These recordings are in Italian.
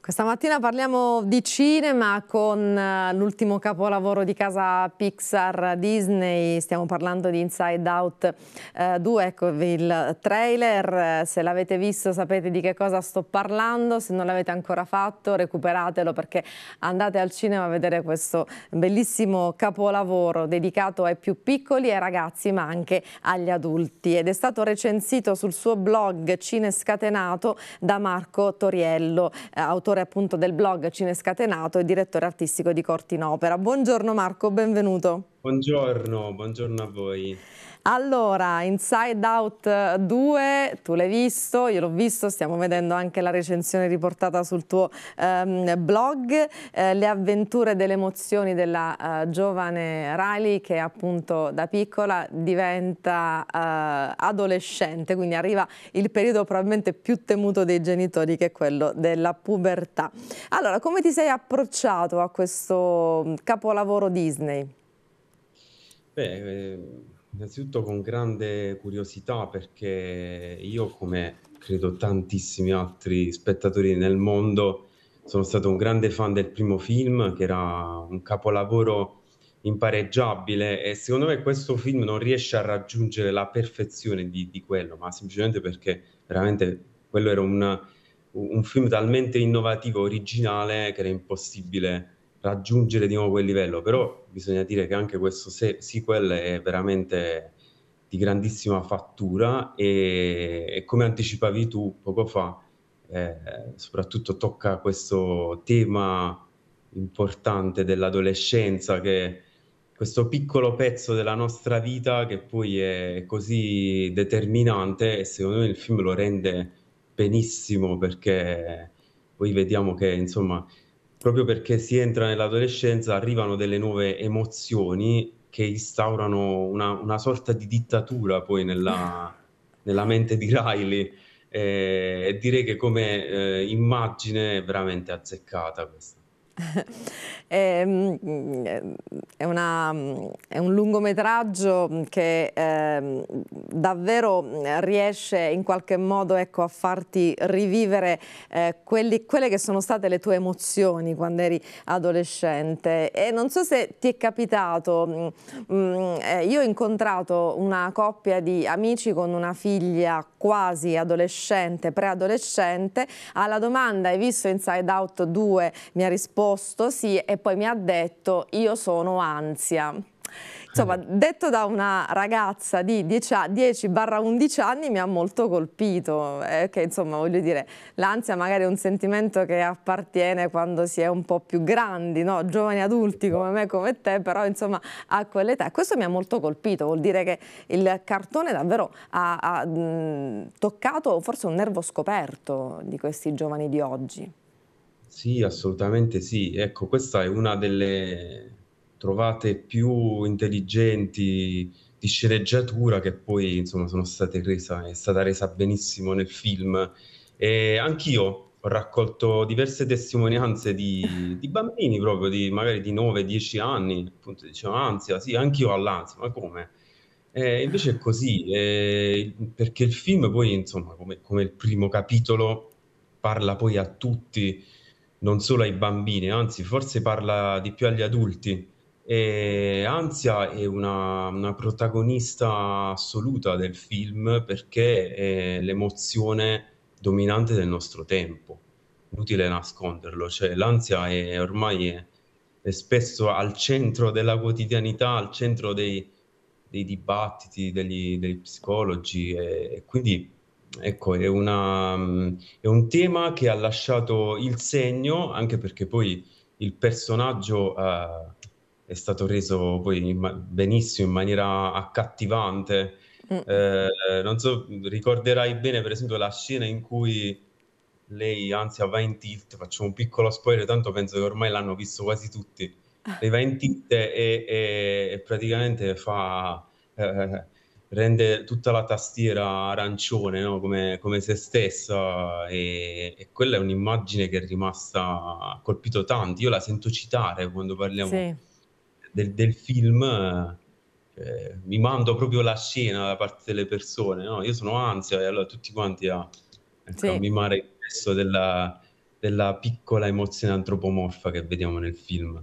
Questa mattina parliamo di cinema con eh, l'ultimo capolavoro di casa Pixar Disney, stiamo parlando di Inside Out 2, eh, ecco il trailer, se l'avete visto sapete di che cosa sto parlando, se non l'avete ancora fatto recuperatelo perché andate al cinema a vedere questo bellissimo capolavoro dedicato ai più piccoli e ragazzi ma anche agli adulti ed è stato recensito sul suo blog Cine Scatenato da Marco Toriello, eh, autore autore appunto del blog Cinescatenato e direttore artistico di Corti in Opera. Buongiorno Marco, benvenuto. Buongiorno, buongiorno a voi. Allora, Inside Out 2, tu l'hai visto, io l'ho visto, stiamo vedendo anche la recensione riportata sul tuo ehm, blog, eh, le avventure delle emozioni della eh, giovane Riley che appunto da piccola diventa eh, adolescente, quindi arriva il periodo probabilmente più temuto dei genitori che è quello della pubertà. Allora, come ti sei approcciato a questo mm, capolavoro Disney? Beh, ehm, innanzitutto con grande curiosità perché io, come credo tantissimi altri spettatori nel mondo, sono stato un grande fan del primo film che era un capolavoro impareggiabile e secondo me questo film non riesce a raggiungere la perfezione di, di quello, ma semplicemente perché veramente quello era una, un film talmente innovativo, originale, che era impossibile raggiungere di nuovo quel livello, però bisogna dire che anche questo sequel è veramente di grandissima fattura e, e come anticipavi tu poco fa, eh, soprattutto tocca questo tema importante dell'adolescenza che questo piccolo pezzo della nostra vita che poi è così determinante e secondo me il film lo rende benissimo perché poi vediamo che insomma proprio perché si entra nell'adolescenza, arrivano delle nuove emozioni che instaurano una, una sorta di dittatura poi nella, nella mente di Riley. Eh, e direi che come eh, immagine è veramente azzeccata questa. Ehm, è, una, è, un lungometraggio che eh, davvero riesce in qualche modo ecco, a farti rivivere eh, quelli, quelle che sono state le tue emozioni quando eri adolescente. E non so se ti è capitato, mh, mm, mm, eh, io ho incontrato una coppia di amici con una figlia quasi adolescente, preadolescente, alla domanda hai visto Inside Out 2? Mi ha risposto posto, sì, e poi mi ha detto io sono ansia. Insomma, eh. detto da una ragazza di 10-11 anni mi ha molto colpito, eh, che insomma voglio dire, l'ansia magari è un sentimento che appartiene quando si è un po' più grandi, no? giovani adulti come me, come te, però insomma a quell'età. questo mi ha molto colpito, vuol dire che il cartone davvero ha, ha mh, toccato forse un nervo scoperto di questi giovani di oggi. Sì, assolutamente sì. Ecco, questa è una delle trovate più intelligenti di sceneggiatura che poi, insomma, sono state resa, è stata resa benissimo nel film. E anch'io ho raccolto diverse testimonianze di, di bambini proprio, di, magari di 9-10 anni, appunto, dicevano ansia, sì, anch'io ho l'ansia, ma come? Eh, invece è così, eh, perché il film poi, insomma, come, come il primo capitolo, parla poi a tutti non solo ai bambini, anzi forse parla di più agli adulti. E Ansia è una, una protagonista assoluta del film perché è l'emozione dominante del nostro tempo. Inutile nasconderlo, cioè l'ansia è ormai è, è spesso al centro della quotidianità, al centro dei, dei dibattiti degli, degli psicologi e, e quindi ecco, è, una, è, un tema che ha lasciato il segno, anche perché poi il personaggio eh, è stato reso poi in, benissimo in maniera accattivante. Mm. Eh, non so, ricorderai bene per esempio la scena in cui lei anzi va in tilt, faccio un piccolo spoiler, tanto penso che ormai l'hanno visto quasi tutti, lei va in tilt e, e, e praticamente fa... Eh, rende tutta la tastiera arancione no? come, come, se stessa e, e, quella è un'immagine che è rimasta ha colpito tanti io la sento citare quando parliamo sì. del, del, film eh, mi mando proprio la scena da parte delle persone no? io sono ansia e allora tutti quanti a, ecco, sì. a mimare il gesto della, della piccola emozione antropomorfa che vediamo nel film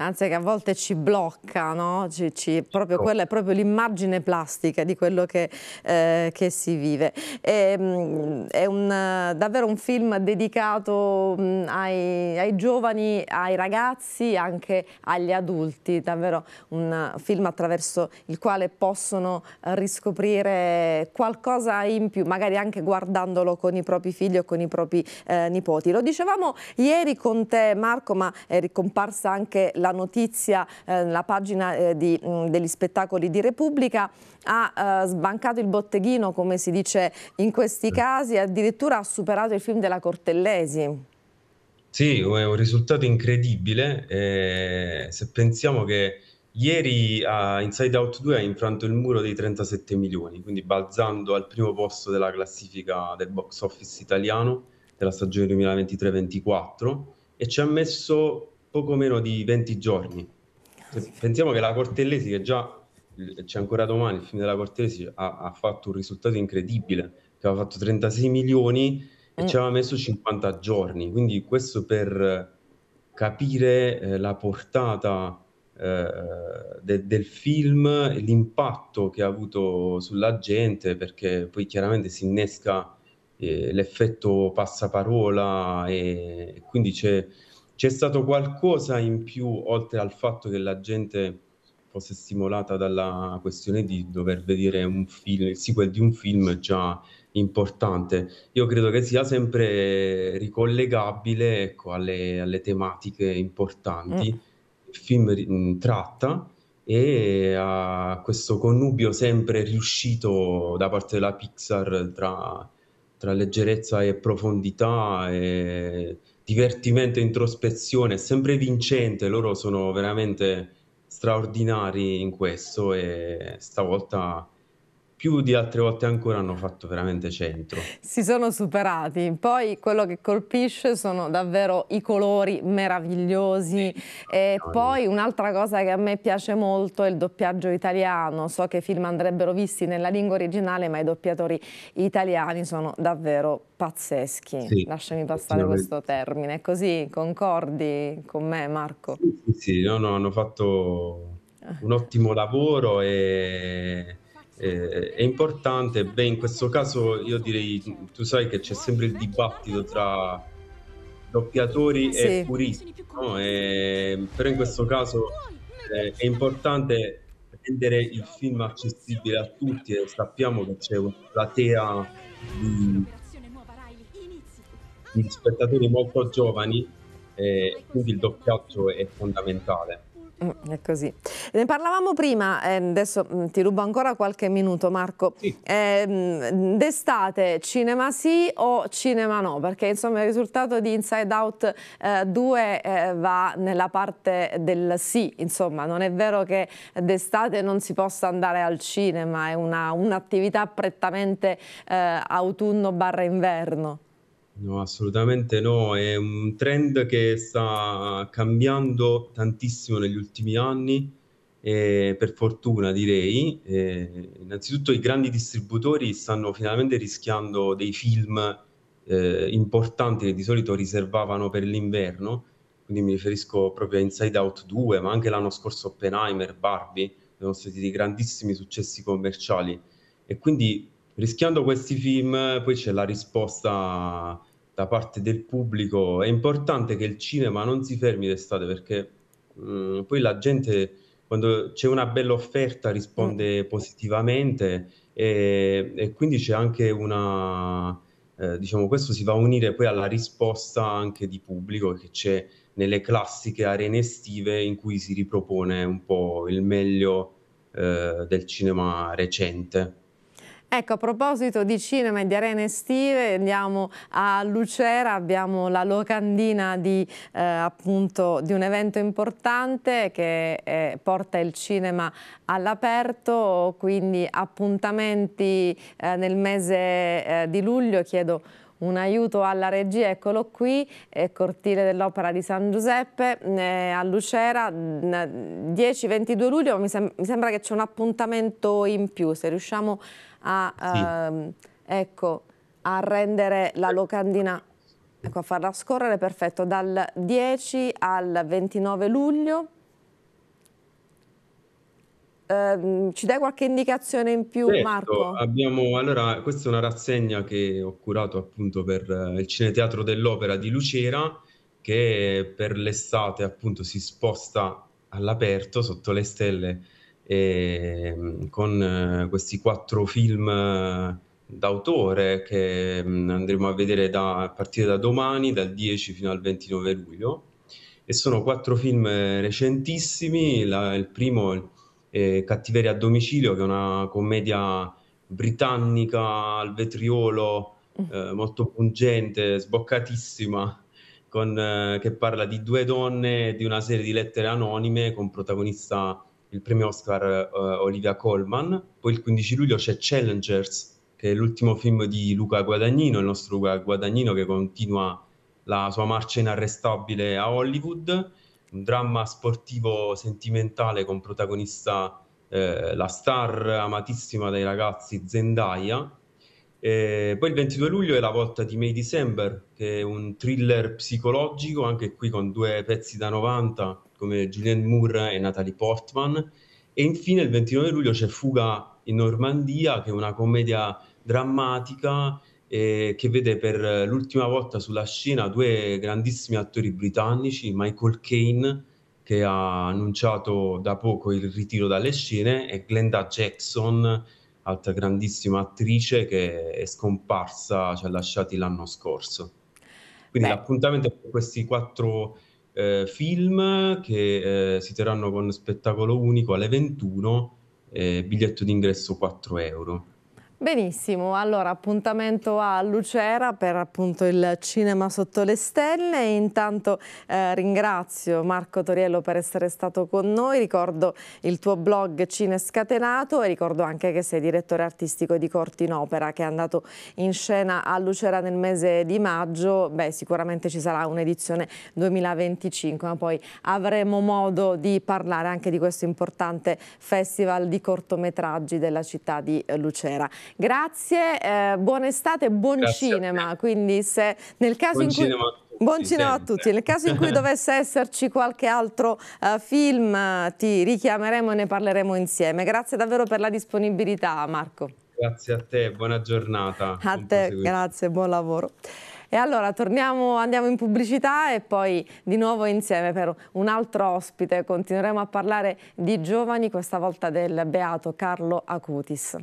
anzi che a volte ci blocca, no? ci, ci, proprio quella è proprio l'immagine plastica di quello che, eh, che si vive. E, ehm, è un, davvero un film dedicato mh, mm, ai, ai, giovani, ai ragazzi, anche agli adulti, davvero un film attraverso il quale possono riscoprire qualcosa in più, magari anche guardandolo con i propri figli o con i propri eh, nipoti. Lo dicevamo ieri con te Marco, ma è ricomparsa anche la la notizia, eh, la pagina eh, di, mh, mm, degli spettacoli di Repubblica, ha eh, sbancato il botteghino, come si dice in questi casi, addirittura ha superato il film della Cortellesi. Sì, è un risultato incredibile. Eh, se pensiamo che ieri a Inside Out 2 ha infranto il muro dei 37 milioni, quindi balzando al primo posto della classifica del box office italiano della stagione 2023-24 e ci ha messo poco meno di 20 giorni. Ah, Se pensiamo che la Cortellesi, che già c'è ancora domani, il film della Cortellesi ha, ha fatto un risultato incredibile, che aveva fatto 36 milioni e mm. ci eh. aveva messo 50 giorni. Quindi questo per eh, capire eh, la portata eh, de- del film e l'impatto che ha avuto sulla gente, perché poi chiaramente si innesca eh, l'effetto passaparola e, e quindi c'è c'è stato qualcosa in più oltre al fatto che la gente fosse stimolata dalla questione di dover vedere un film, il sequel di un film già importante. Io credo che sia sempre ricollegabile ecco, alle, alle, tematiche importanti. Mm. Il film mm, tratta e a questo connubio sempre riuscito da parte della Pixar tra, tra leggerezza e profondità e divertimento, introspezione, sempre vincente, loro sono veramente straordinari in questo e stavolta più di altre volte ancora hanno fatto veramente centro. Si sono superati. Poi quello che colpisce sono davvero i colori meravigliosi. Sì, e no, poi no. un'altra cosa che a me piace molto è il doppiaggio italiano. So che i film andrebbero visti nella lingua originale, ma i doppiatori italiani sono davvero pazzeschi. Sì, Lasciami passare questo termine. Così concordi con me, Marco? Sì, sì, sì. No, hanno fatto ah. un ottimo lavoro e eh, è importante. Beh, in questo caso io direi, tu sai che c'è sempre il dibattito tra doppiatori sì. e puristi, no? e, però in questo caso eh, è importante rendere il film accessibile a tutti e sappiamo che c'è una platea di, di spettatori molto giovani eh, quindi il doppiaggio è fondamentale. Mm, è così. Ne parlavamo prima, eh, adesso mm, ti rubo ancora qualche minuto Marco. Sì. Ehm, d'estate cinema sì o cinema no? Perché insomma il risultato di Inside Out 2 eh, eh, va nella parte del sì, insomma non è vero che d'estate non si possa andare al cinema, è un'attività un prettamente autunno barra inverno. No, assolutamente no, è un trend che sta cambiando tantissimo negli ultimi anni, eh, per fortuna direi. Eh, innanzitutto i grandi distributori stanno finalmente rischiando dei film eh, importanti che di solito riservavano per l'inverno, quindi mi riferisco proprio a Inside Out 2, ma anche l'anno scorso Oppenheimer, Barbie, sono stati dei grandissimi successi commerciali e quindi rischiando questi film poi c'è la risposta da parte del pubblico. È importante che il cinema non si fermi d'estate perché mh, mm, poi la gente quando c'è una bella offerta risponde mm. positivamente e, e quindi c'è anche una, eh, diciamo, questo si va a unire poi alla risposta anche di pubblico che c'è nelle classiche arene estive in cui si ripropone un po' il meglio eh, del cinema recente. Ecco, a proposito di cinema e di arene estive, andiamo a Lucera, abbiamo la locandina di, eh, appunto, di un evento importante che eh, porta il cinema all'aperto, quindi appuntamenti eh, nel mese eh, di luglio, chiedo un aiuto alla regia, eccolo qui, eh, cortile dell'Opera di San Giuseppe eh, a Lucera, 10-22 mm, luglio, mi, sem mi, sembra che c'è un appuntamento in più, se riusciamo a a, ehm, ecco, a rendere la locandina, ecco, a farla scorrere, perfetto, dal 10 al 29 luglio. Eh, ci dai qualche indicazione in più, certo, Marco? Abbiamo, allora, questa è una rassegna che ho curato appunto per eh, il Cineteatro dell'Opera di Lucera, che per l'estate appunto si sposta all'aperto sotto le stelle e, ehm, con eh, questi quattro film eh, d'autore che mm, andremo a vedere da, a partire da domani, dal 10 fino al 29 luglio. E sono quattro film eh, recentissimi, la, il primo è Cattiveria a domicilio, che è una commedia britannica al vetriolo, mm. eh, molto pungente, sboccatissima, con, eh, che parla di due donne e di una serie di lettere anonime con protagonista il premio Oscar uh, Olivia Colman, poi il 15 luglio c'è Challengers, che è l'ultimo film di Luca Guadagnino, il nostro Luca Guadagnino che continua la sua marcia inarrestabile a Hollywood, un dramma sportivo sentimentale con protagonista eh, la star amatissima dai ragazzi Zendaya. E poi il 22 luglio è la volta di May December, che è un thriller psicologico, anche qui con due pezzi da 90 come Julianne Moore e Natalie Portman. E infine il 29 luglio c'è Fuga in Normandia, che è una commedia drammatica eh, che vede per l'ultima volta sulla scena due grandissimi attori britannici, Michael Caine, che ha annunciato da poco il ritiro dalle scene, e Glenda Jackson, altra grandissima attrice che è scomparsa, ci ha lasciati l'anno scorso. Quindi Beh. l'appuntamento per questi quattro eh, film che eh, si terranno con spettacolo unico alle 21, eh, biglietto d'ingresso 4 euro. Benissimo, allora appuntamento a Lucera per appunto il Cinema Sotto le Stelle. Intanto eh, ringrazio Marco Toriello per essere stato con noi, ricordo il tuo blog Cine Scatenato e ricordo anche che sei direttore artistico di Corti in Opera che è andato in scena a Lucera nel mese di maggio. Beh, sicuramente ci sarà un'edizione 2025, ma poi avremo modo di parlare anche di questo importante festival di cortometraggi della città di Lucera. Grazie, eh, buona estate, buon Grazie cinema. Quindi se nel caso buon in cui... Cinema. Buon cinema a tutti. Nel caso in cui dovesse esserci qualche altro uh, film, ti richiameremo e ne parleremo insieme. Grazie davvero per la disponibilità, Marco. Grazie a te, buona giornata. A buon te, proseguito. grazie, buon lavoro. E allora torniamo, andiamo in pubblicità e poi di nuovo insieme per un altro ospite continueremo a parlare di giovani, questa volta del beato Carlo Acutis.